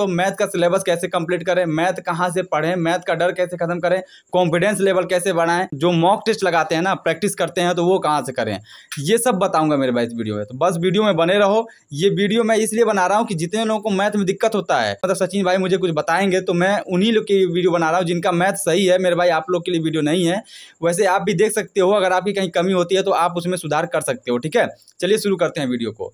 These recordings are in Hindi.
तो मैथ का सिलेबस कैसे कंप्लीट करें मैथ कहाँ से पढ़ें मैथ का डर कैसे खत्म करें कॉन्फिडेंस लेवल कैसे बढ़ाएं जो मॉक टेस्ट लगाते हैं ना प्रैक्टिस करते हैं तो वो कहाँ से करें ये सब बताऊंगा मेरे भाई इस वीडियो में तो बस वीडियो में बने रहो ये वीडियो मैं इसलिए बना रहा हूँ कि जितने लोगों को मैथ में दिक्कत होता है मतलब सचिन भाई मुझे कुछ बताएंगे तो मैं उन्हीं लोग की वीडियो बना रहा हूँ जिनका मैथ सही है मेरे भाई आप लोग के लिए वीडियो नहीं है वैसे आप भी देख सकते हो अगर आपकी कहीं कमी होती है तो आप उसमें सुधार कर सकते हो ठीक है चलिए शुरू करते हैं वीडियो को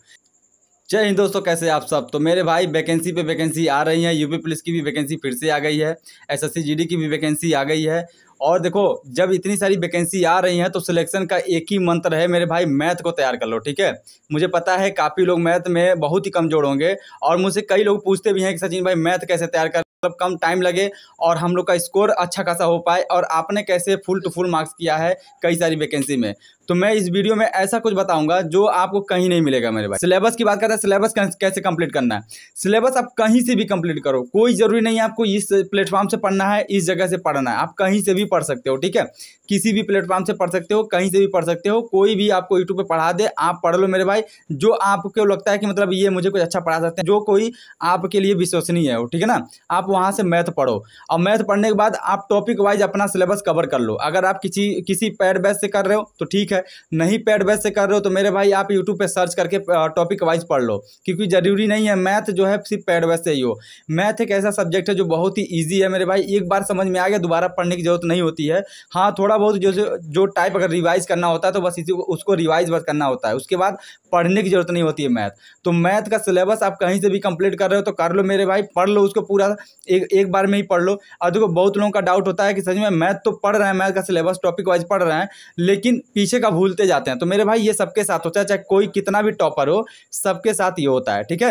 जय हिंद दोस्तों कैसे आप सब तो मेरे भाई वैकेंसी पे वैकेंसी आ रही है यूपी पुलिस की भी वैकेंसी फिर से आ गई है एसएससी जीडी की भी वैकेंसी आ गई है और देखो जब इतनी सारी वैकेंसी आ रही हैं तो सिलेक्शन का एक ही मंत्र है मेरे भाई मैथ को तैयार कर लो ठीक है मुझे पता है काफ़ी लोग मैथ में बहुत ही कमजोर होंगे और मुझसे कई लोग पूछते भी हैं कि सचिन भाई मैथ कैसे तैयार कर मतलब कम टाइम लगे और हम लोग का स्कोर अच्छा खासा हो पाए और आपने कैसे फुल टू फुल मार्क्स किया है कई सारी वैकेंसी में तो मैं इस वीडियो में ऐसा कुछ बताऊंगा जो आपको कहीं नहीं मिलेगा मेरे भाई सिलेबस की बात करते हैं सिलेबस कैसे कंप्लीट करना है सिलेबस आप कहीं से भी कंप्लीट करो कोई जरूरी नहीं है आपको इस प्लेटफॉर्म से पढ़ना है इस जगह से पढ़ना है आप कहीं से भी पढ़ सकते हो ठीक है किसी भी प्लेटफॉर्म से पढ़ सकते हो कहीं से भी पढ़ सकते हो कोई भी आपको यूट्यूब पर पढ़ा दे आप पढ़ लो मेरे भाई जो आपको लगता है कि मतलब ये मुझे कुछ अच्छा पढ़ा सकते हैं जो कोई आपके लिए विश्वसनीय है ठीक है ना आप वहाँ से मैथ पढ़ो और मैथ पढ़ने के बाद आप टॉपिक वाइज अपना सिलेबस कवर कर लो अगर आप किसी किसी पैड बैच से कर रहे हो तो ठीक है है नहीं पेड बेस से कर रहे हो तो मेरे भाई आप यूट्यूब पर सर्च करके टॉपिक वाइज पढ़ लो क्योंकि ज़रूरी नहीं है मैथ जो है सिर्फ पेड बेस से ही हो मैथ एक ऐसा सब्जेक्ट है जो बहुत ही ईजी है मेरे भाई एक बार समझ में आ गया दोबारा पढ़ने की जरूरत नहीं होती है हाँ थोड़ा बहुत जो जो टाइप अगर रिवाइज करना होता है तो बस इसी उसको रिवाइज बस करना होता है उसके बाद पढ़ने की जरूरत नहीं होती है मैथ तो मैथ का सिलेबस आप कहीं से भी कंप्लीट कर रहे हो तो कर लो मेरे भाई पढ़ लो उसको पूरा एक एक बार में ही पढ़ लो और देखो बहुत लोगों का डाउट होता है कि सच में मैथ तो पढ़ रहे हैं मैथ का सिलेबस टॉपिक वाइज पढ़ रहे हैं लेकिन पीछे का भूलते जाते हैं तो मेरे भाई ये सबके साथ होता है चाहे कोई कितना भी टॉपर हो सबके साथ ये होता है ठीक है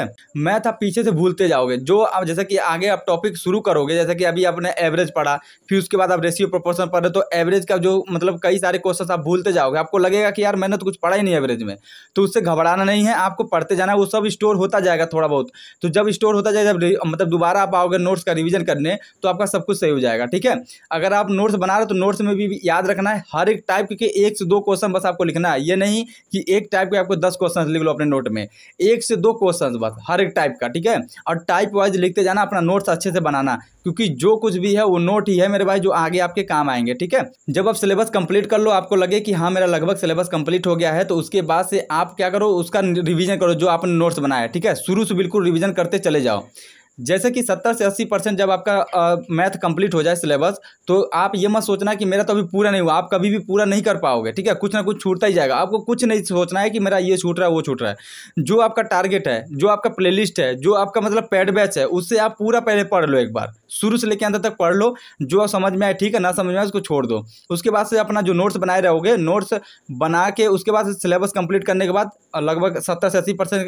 मैथ आप पीछे से भूलते जाओगे जो आप जैसे कि आगे आप टॉपिक शुरू करोगे जैसे कि अभी आपने एवरेज पढ़ा फिर उसके बाद आप रेशियो प्रोपोर्शन पढ़ रहे तो एवरेज का जो मतलब कई सारे क्वेश्चन आप भूलते जाओगे आपको लगेगा कि यार मैंने तो कुछ पढ़ा ही नहीं एवरेज में तो उससे घबराना नहीं है आपको पढ़ते जाना वो सब स्टोर होता जाएगा थोड़ा बहुत तो जब स्टोर होता जाएगा मतलब दोबारा आप आओगे नोट्स का रिविजन करने तो आपका सब कुछ सही हो जाएगा ठीक है अगर आप नोट्स बना रहे हो तो नोट्स में भी याद रखना है हर एक टाइप के एक से दो क्वेश्चन क्वेश्चन बस आपको लिखना है ये नहीं कि एक टाइप के आपको दस क्वेश्चन लिख लो अपने नोट में एक से दो क्वेश्चन बस हर एक टाइप का ठीक है और टाइप वाइज लिखते जाना अपना नोट्स अच्छे से बनाना क्योंकि जो कुछ भी है वो नोट ही है मेरे भाई जो आगे आपके काम आएंगे ठीक है जब आप सिलेबस कंप्लीट कर लो आपको लगे कि हाँ मेरा लगभग सिलेबस कंप्लीट हो गया है तो उसके बाद से आप क्या करो उसका रिवीजन करो जो आपने नोट्स बनाया ठीक है शुरू से बिल्कुल रिवीजन करते चले जाओ जैसे कि सत्तर से अस्सी परसेंट जब आपका आ, मैथ कंप्लीट हो जाए सिलेबस तो आप ये मत सोचना कि मेरा तो अभी पूरा नहीं हुआ आप कभी भी पूरा नहीं कर पाओगे ठीक है कुछ ना कुछ छूटता ही जाएगा आपको कुछ नहीं सोचना है कि मेरा ये छूट रहा है वो छूट रहा है जो आपका टारगेट है जो आपका प्ले है जो आपका मतलब पैड बैच है उससे आप पूरा पहले पढ़ लो एक बार शुरू से लेकर अंत तक पढ़ लो जो समझ में आए ठीक है ना समझ में आए उसको छोड़ दो उसके बाद से अपना जो नोट्स बनाए रहोगे नोट्स बना के उसके बाद सिलेबस कंप्लीट करने के बाद लगभग सत्तर से अस्सी परसेंट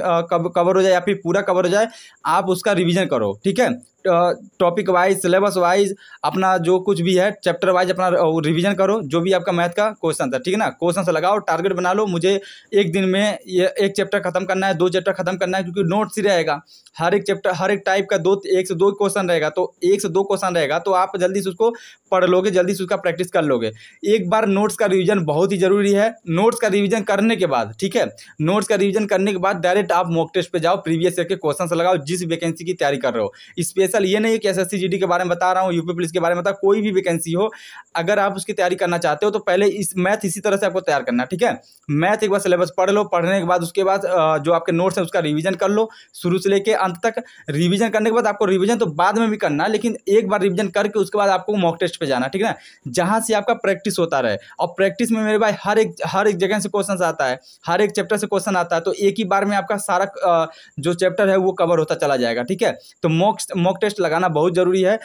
कवर हो जाए या फिर पूरा कवर हो जाए आप उसका रिविजन करो ठीक है टॉपिक वाइज सिलेबस वाइज अपना जो कुछ भी है चैप्टर वाइज अपना रिवीजन करो जो भी आपका मैथ का क्वेश्चन था ठीक है ना क्वेश्चन से लगाओ टारगेट बना लो मुझे एक दिन में ये एक चैप्टर खत्म करना है दो चैप्टर खत्म करना है क्योंकि नोट्स ही रहेगा हर एक चैप्टर हर एक टाइप का दो एक से दो क्वेश्चन रहेगा तो एक से दो क्वेश्चन रहेगा तो आप जल्दी से उसको पढ़ लोगे जल्दी से उसका प्रैक्टिस कर लोगे एक बार नोट्स का रिविजन बहुत ही जरूरी है नोट्स का रिविजन करने के बाद ठीक है नोट नोट्स का रिवीजन करने के बाद डायरेक्ट आप मॉक टेस्ट पे जाओ प्रीवियस ईयर के क्वेश्चन लगाओ जिस वैकेंसी की तैयारी कर रहे हो स्पेशल ये नहीं कि एस एस के बारे में बता रहा हूँ यूपी पुलिस के बारे में बता कोई भी वैकेंसी हो अगर आप उसकी तैयारी करना चाहते हो तो पहले इस मैथ इसी तरह से आपको तैयार करना ठीक है मैथ एक बार सिलेबस पढ़ लो पढ़ने के बाद उसके बाद जो आपके नोट्स हैं उसका रिविजन कर लो शुरू से लेकर अंत तक रिविजन करने के बाद आपको रिविजन तो बाद में भी करना लेकिन एक बार रिविजन करके उसके बाद आपको मॉक टेस्ट पर जाना ठीक है ना जहाँ से आपका प्रैक्टिस होता रहे और प्रैक्टिस में मेरे भाई हर एक हर एक जगह से क्वेश्चन आता है हर एक चैप्टर से क्वेश्चन क्वेश्चन आता है तो एक ही बार में आपका सारा जो चैप्टर है वो कवर होता चला जाएगा ठीक है तो मॉक मॉक टेस्ट लगाना बहुत ज़रूरी है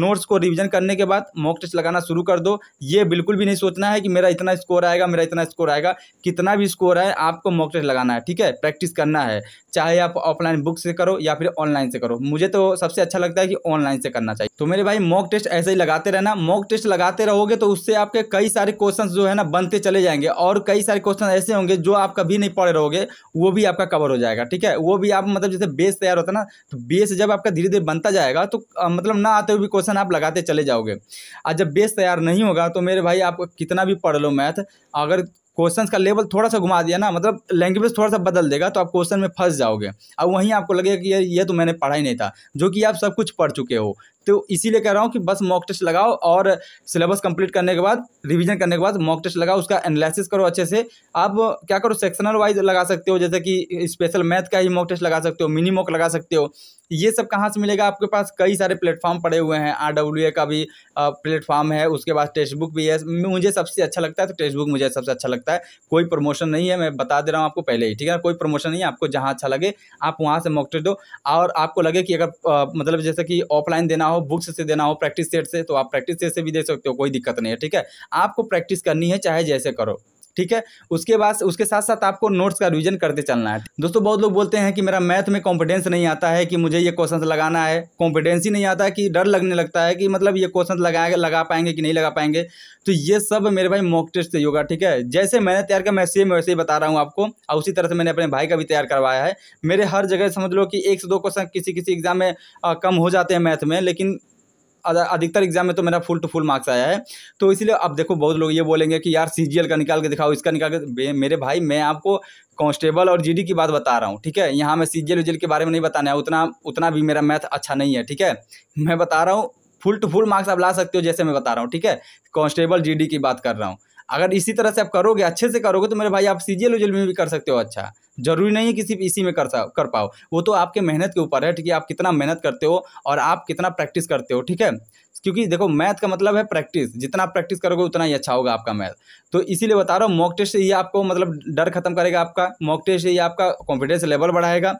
नोट्स को रिवीजन करने के बाद मॉक टेस्ट लगाना शुरू कर दो ये बिल्कुल भी नहीं सोचना है कि मेरा इतना स्कोर आएगा मेरा इतना स्कोर आएगा कितना भी स्कोर है आपको मॉक टेस्ट लगाना है ठीक है प्रैक्टिस करना है चाहे आप ऑफलाइन बुक से करो या फिर ऑनलाइन से करो मुझे तो सबसे अच्छा लगता है कि ऑनलाइन से करना चाहिए तो मेरे भाई मॉक टेस्ट ऐसे ही लगाते रहना मॉक टेस्ट लगाते रहोगे तो उससे आपके कई सारे क्वेश्चन जो है ना बनते चले जाएंगे और कई सारे क्वेश्चन ऐसे होंगे जो आप कभी नहीं पड़े रहोगे वो भी आपका कवर हो जाएगा ठीक है वो भी आप मतलब जैसे बेस तैयार होता है ना तो बेस जब आपका धीरे धीरे बनता जाएगा तो आ, मतलब ना आते हुए भी क्वेश्चन आप लगाते चले जाओगे और जब बेस तैयार नहीं होगा तो मेरे भाई आप कितना भी पढ़ लो मैथ अगर क्वेश्चंस का लेवल थोड़ा सा घुमा दिया ना मतलब लैंग्वेज थोड़ा सा बदल देगा तो आप क्वेश्चन में फंस जाओगे अब वहीं आपको लगेगा कि ये ये तो मैंने पढ़ा ही नहीं था जो कि आप सब कुछ पढ़ चुके हो तो इसीलिए कह रहा हूँ कि बस मॉक टेस्ट लगाओ और सिलेबस कंप्लीट करने के बाद रिवीजन करने के बाद मॉक टेस्ट लगाओ उसका एनालिसिस करो अच्छे से आप क्या करो सेक्शनल वाइज लगा सकते हो जैसे कि स्पेशल मैथ का ही मॉक टेस्ट लगा सकते हो मिनी मॉक लगा सकते हो ये सब कहाँ से मिलेगा आपके पास कई सारे प्लेटफॉर्म पड़े हुए हैं आर डब्ल्यू ए का भी प्लेटफॉर्म है उसके बाद टेक्स्ट बुक भी है मुझे सबसे अच्छा लगता है तो टेक्स्ट बुक मुझे सबसे अच्छा लगता है कोई प्रमोशन नहीं है मैं बता दे रहा हूँ आपको पहले ही ठीक है कोई प्रमोशन नहीं है आपको जहाँ अच्छा लगे आप वहाँ से मॉक टेस्ट दो और आपको लगे कि अगर मतलब जैसे कि ऑफलाइन देना हो हो बुक्स से देना हो प्रैक्टिस सेट से तो आप प्रैक्टिस सेट से भी दे सकते हो कोई दिक्कत नहीं है ठीक है आपको प्रैक्टिस करनी है चाहे जैसे करो ठीक है उसके बाद उसके साथ साथ आपको नोट्स का रिविजन करते चलना है दोस्तों बहुत लोग बोलते हैं कि मेरा मैथ में कॉन्फिडेंस नहीं आता है कि मुझे ये क्वेश्चन लगाना है कॉन्फिडेंस ही नहीं आता है कि डर लगने लगता है कि मतलब ये क्वेश्चन लगा लगा पाएंगे कि नहीं लगा पाएंगे तो ये सब मेरे भाई मॉक टेस्ट से होगा ठीक है जैसे मैंने तैयार किया मैं सेम वैसे ही बता रहा हूँ आपको और उसी तरह से मैंने अपने भाई का भी तैयार करवाया है मेरे हर जगह समझ लो कि एक से दो क्वेश्चन किसी किसी एग्जाम में कम हो जाते हैं मैथ में लेकिन अधिकतर एग्जाम में तो मेरा फुल टू फुल मार्क्स आया है तो इसलिए अब देखो बहुत लोग ये बोलेंगे कि यार सी का निकाल के दिखाओ इसका निकाल के मेरे भाई मैं आपको कॉन्स्टेबल और जीडी की बात बता रहा हूँ ठीक है यहाँ मैं सी जी के बारे में नहीं बताना है उतना उतना भी मेरा मैथ अच्छा नहीं है ठीक है मैं बता रहा हूँ फुल टू फुल मार्क्स आप ला सकते हो जैसे मैं बता रहा हूँ ठीक है कॉन्स्टेबल जीडी की बात कर रहा हूँ अगर इसी तरह से आप करोगे अच्छे से करोगे तो मेरे भाई आप सी जी एल में भी कर सकते हो अच्छा जरूरी नहीं है किसी इसी में कर कर पाओ वो तो आपके मेहनत के ऊपर है ठीक है आप कितना मेहनत करते हो और आप कितना प्रैक्टिस करते हो ठीक है क्योंकि देखो मैथ का मतलब है प्रैक्टिस जितना आप प्रैक्टिस करोगे उतना ही अच्छा होगा आपका मैथ तो इसीलिए बता रहा हूँ मॉक टेस्ट से ही आपको मतलब डर खत्म करेगा आपका मॉक टेस्ट से ही आपका कॉन्फिडेंस लेवल बढ़ाएगा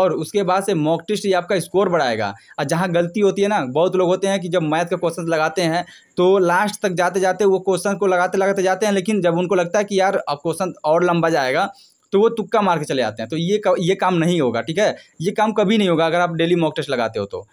और उसके बाद से मॉक टेस्ट ही आपका स्कोर बढ़ाएगा और जहाँ गलती होती है ना बहुत लोग होते हैं कि जब मैथ का क्वेश्चन लगाते हैं तो लास्ट तक जाते जाते वो क्वेश्चन को लगाते लगाते जाते हैं लेकिन जब उनको लगता है कि यार अब क्वेश्चन और लंबा जाएगा तो वो तुक्का मार के चले जाते हैं तो ये ये काम नहीं होगा ठीक है ये काम कभी नहीं होगा अगर आप डेली मॉक टेस्ट लगाते हो तो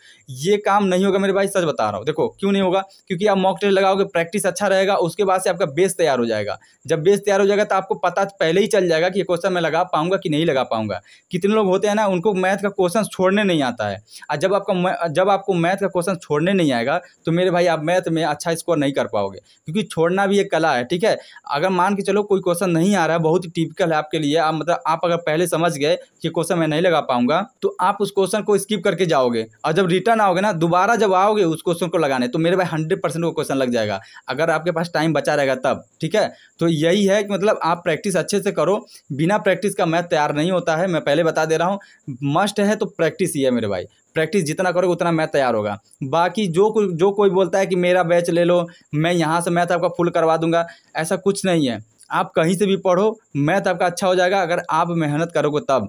ये काम नहीं होगा मेरे भाई सच बता रहा हूँ देखो क्यों नहीं होगा क्योंकि आप मॉक टेस्ट लगाओगे प्रैक्टिस अच्छा रहेगा उसके बाद से आपका बेस तैयार हो जाएगा जब बेस तैयार हो जाएगा तो आपको पता पहले ही चल जाएगा कि ये क्वेश्चन मैं लगा पाऊंगा कि नहीं लगा पाऊंगा कितने लोग होते हैं ना उनको मैथ का क्वेश्चन छोड़ने नहीं आता है और जब आपका जब आपको मैथ का क्वेश्चन छोड़ने नहीं आएगा तो मेरे भाई आप मैथ में अच्छा स्कोर नहीं कर पाओगे क्योंकि छोड़ना भी एक कला है ठीक है अगर मान के चलो कोई क्वेश्चन नहीं आ रहा है बहुत ही टिपिकल है आपके लिए आप आप मतलब आप अगर पहले समझ गए कि क्वेश्चन मैं नहीं लगा पाऊंगा तो आप उस क्वेश्चन को स्किप करके जाओगे और जब रिटर्न आओगे ना दोबारा जब आओगे उस क्वेश्चन को लगाने तो मेरे भाई हंड्रेड परसेंट वो क्वेश्चन लग जाएगा अगर आपके पास टाइम बचा रहेगा तब ठीक है तो यही है कि मतलब आप प्रैक्टिस अच्छे से करो बिना प्रैक्टिस का मैथ तैयार नहीं होता है मैं पहले बता दे रहा हूँ मस्ट है तो प्रैक्टिस ही है मेरे भाई प्रैक्टिस जितना करोगे उतना मैथ तैयार होगा बाकी जो कोई जो कोई बोलता है कि मेरा बैच ले लो मैं यहाँ से मैथ आपका फुल करवा दूंगा ऐसा कुछ नहीं है आप कहीं से भी पढ़ो मैथ आपका अच्छा हो जाएगा अगर आप मेहनत करोगे तब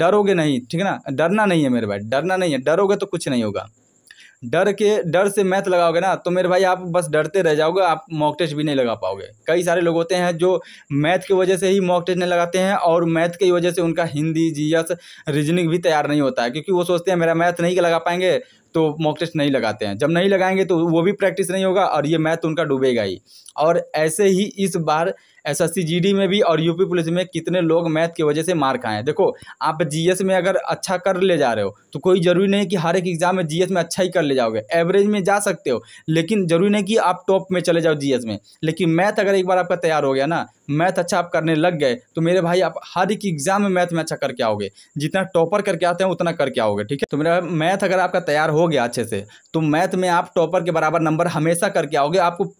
डरोगे नहीं ठीक है ना डरना नहीं है मेरे भाई डरना नहीं है डरोगे तो कुछ नहीं होगा डर के डर से मैथ लगाओगे ना तो मेरे भाई आप बस डरते रह जाओगे आप मॉक टेस्ट भी नहीं लगा पाओगे कई सारे लोग होते हैं जो मैथ की वजह से ही मॉक टेस्ट नहीं लगाते हैं और मैथ की वजह से उनका हिंदी जीएस रीजनिंग भी तैयार नहीं होता है क्योंकि वो सोचते हैं मेरा मैथ नहीं लगा पाएंगे तो मॉक टेस्ट नहीं लगाते हैं जब नहीं लगाएंगे तो वो भी प्रैक्टिस नहीं होगा और ये मैथ उनका डूबेगा ही और ऐसे ही इस बार एस एस में भी और यूपी पुलिस में कितने लोग मैथ की वजह से मार खाए हैं देखो आप जीएस में अगर अच्छा कर ले जा रहे हो तो कोई ज़रूरी नहीं कि हर एक एग्ज़ाम में जीएस में अच्छा ही कर ले जाओगे एवरेज में जा सकते हो लेकिन ज़रूरी नहीं कि आप टॉप में चले जाओ जीएस में लेकिन मैथ अगर एक बार आपका तैयार हो गया ना मैथ अच्छा आप करने लग गए तो मेरे भाई आप हर एक एग्ज़ाम में मैथ में अच्छा करके आओगे जितना टॉपर करके आते हैं उतना करके आओगे ठीक है तो मेरा मैथ अगर आपका तैयार हो गया अच्छे से तो मैथ में आप टॉपर के बराबर नंबर हमेशा करके आओगे आपको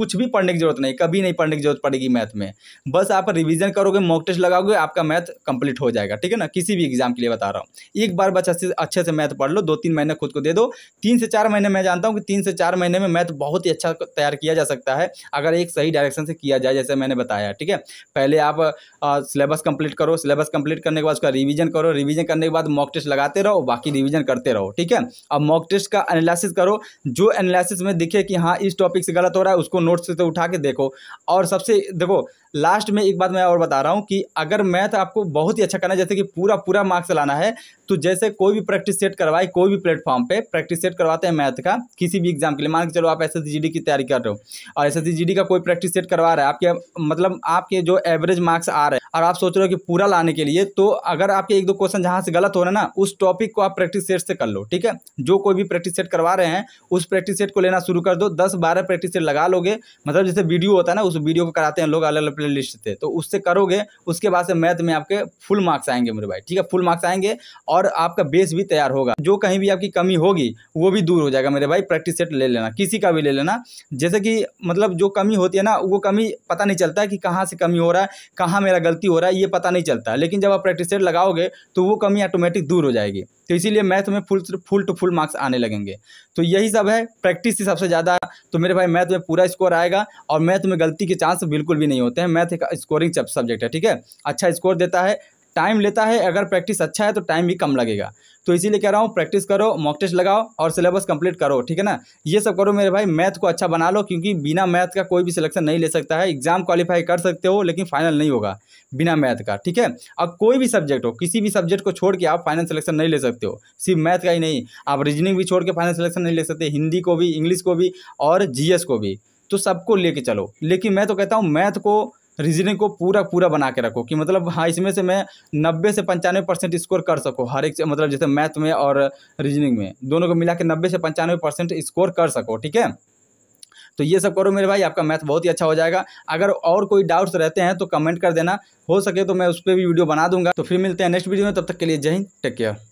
कुछ भी पढ़ने की जरूरत नहीं कभी नहीं पढ़ने की जरूरत पड़ेगी मैथ में बस आप रिविजन करोगे मॉक टेस्ट लगाओगे आपका मैथ कंप्लीट हो जाएगा ठीक है ना किसी भी एग्जाम के लिए बता रहा हूँ एक बार बच्चा से अच्छे से मैथ पढ़ लो दो तीन महीने खुद को दे दो तीन से चार महीने मैं जानता हूँ कि तीन से चार महीने में मैथ बहुत ही अच्छा तैयार किया जा सकता है अगर एक सही डायरेक्शन से किया जाए जैसे मैंने बताया ठीक है पहले आप सिलेबस कंप्लीट करो सिलेबस कंप्लीट करने के बाद उसका रिविजन करो रिविजन करने के बाद मॉक टेस्ट लगाते रहो बाकी रिविजन करते रहो ठीक है अब मॉक टेस्ट का एनालिसिस करो जो एनालिसिस में दिखे कि हाँ इस टॉपिक से गलत हो रहा है उसको नोट्स से तो उठा के देखो और सबसे देखो लास्ट में एक बात मैं और बता रहा हूँ कि अगर मैथ आपको बहुत ही अच्छा करना है जैसे कि पूरा पूरा मार्क्स लाना है तो जैसे कोई भी प्रैक्टिस सेट करवाए कोई भी प्लेटफॉर्म पे प्रैक्टिस सेट करवाते हैं मैथ का किसी भी एग्जाम के लिए मान के चलो आप एस एस की तैयारी कर रहे हो और एस एस का कोई प्रैक्टिस सेट करवा रहा है आपके मतलब आपके जो एवरेज मार्क्स आ रहे हैं और आप सोच रहे हो कि पूरा लाने के लिए तो अगर आपके एक दो क्वेश्चन जहाँ से गलत हो रहे ना उस टॉपिक को आप प्रैक्टिस सेट से कर लो ठीक है जो कोई भी प्रैक्टिस सेट करवा रहे हैं उस प्रैक्टिस सेट को लेना शुरू कर दो दस बारह प्रैक्टिस सेट लगा लोगे मतलब जैसे वीडियो होता है ना उस वीडियो को कराते हैं लोग अलग अलग प्ले से तो उससे करोगे उसके बाद से मैथ में आपके फुल मार्क्स आएंगे मेरे भाई ठीक है फुल मार्क्स आएंगे और और आपका बेस भी तैयार होगा जो कहीं भी आपकी कमी होगी वो भी दूर हो जाएगा मेरे भाई प्रैक्टिस सेट ले लेना किसी का भी ले लेना जैसे कि मतलब जो कमी होती है ना वो कमी पता नहीं चलता कि कहाँ से कमी हो रहा है कहाँ मेरा गलती हो रहा है ये पता नहीं चलता लेकिन जब आप प्रैक्टिस सेट लगाओगे तो वो कमी ऑटोमेटिक दूर हो जाएगी तो इसीलिए मैथ में full full to full marks आने लगेंगे तो यही सब है प्रैक्टिस ही सबसे ज़्यादा तो मेरे भाई मैथ में पूरा स्कोर आएगा और मैथ में गलती के चांस बिल्कुल भी नहीं होते हैं मैथ एक स्कोरिंग सब्जेक्ट है ठीक है अच्छा स्कोर देता है टाइम लेता है अगर प्रैक्टिस अच्छा है तो टाइम भी कम लगेगा तो इसीलिए कह रहा हूँ प्रैक्टिस करो मॉक टेस्ट लगाओ और सिलेबस कंप्लीट करो ठीक है ना ये सब करो मेरे भाई मैथ को अच्छा बना लो क्योंकि बिना मैथ का कोई भी सिलेक्शन नहीं ले सकता है एग्जाम क्वालिफाई कर सकते हो लेकिन फाइनल नहीं होगा बिना मैथ का ठीक है अब कोई भी सब्जेक्ट हो किसी भी सब्जेक्ट को छोड़ के आप फाइनल सिलेक्शन नहीं ले सकते हो सिर्फ मैथ का ही नहीं आप रीजनिंग भी छोड़ के फाइनल सिलेक्शन नहीं ले सकते हिंदी को भी इंग्लिश को भी और जी को भी तो सबको लेके चलो लेकिन मैं तो कहता हूँ मैथ को रीजनिंग को पूरा पूरा बना के रखो कि मतलब हाँ इसमें से मैं नब्बे से पंचानवे परसेंट स्कोर कर सको हर एक मतलब जैसे मैथ में और रीजनिंग में दोनों को मिला के नब्बे से पंचानवे परसेंट स्कोर कर सको ठीक है तो ये सब करो मेरे भाई आपका मैथ बहुत ही अच्छा हो जाएगा अगर और कोई डाउट्स रहते हैं तो कमेंट कर देना हो सके तो मैं उस पर भी वीडियो बना दूंगा तो फिर मिलते हैं नेक्स्ट वीडियो में तब तक के लिए जय हिंद टेक केयर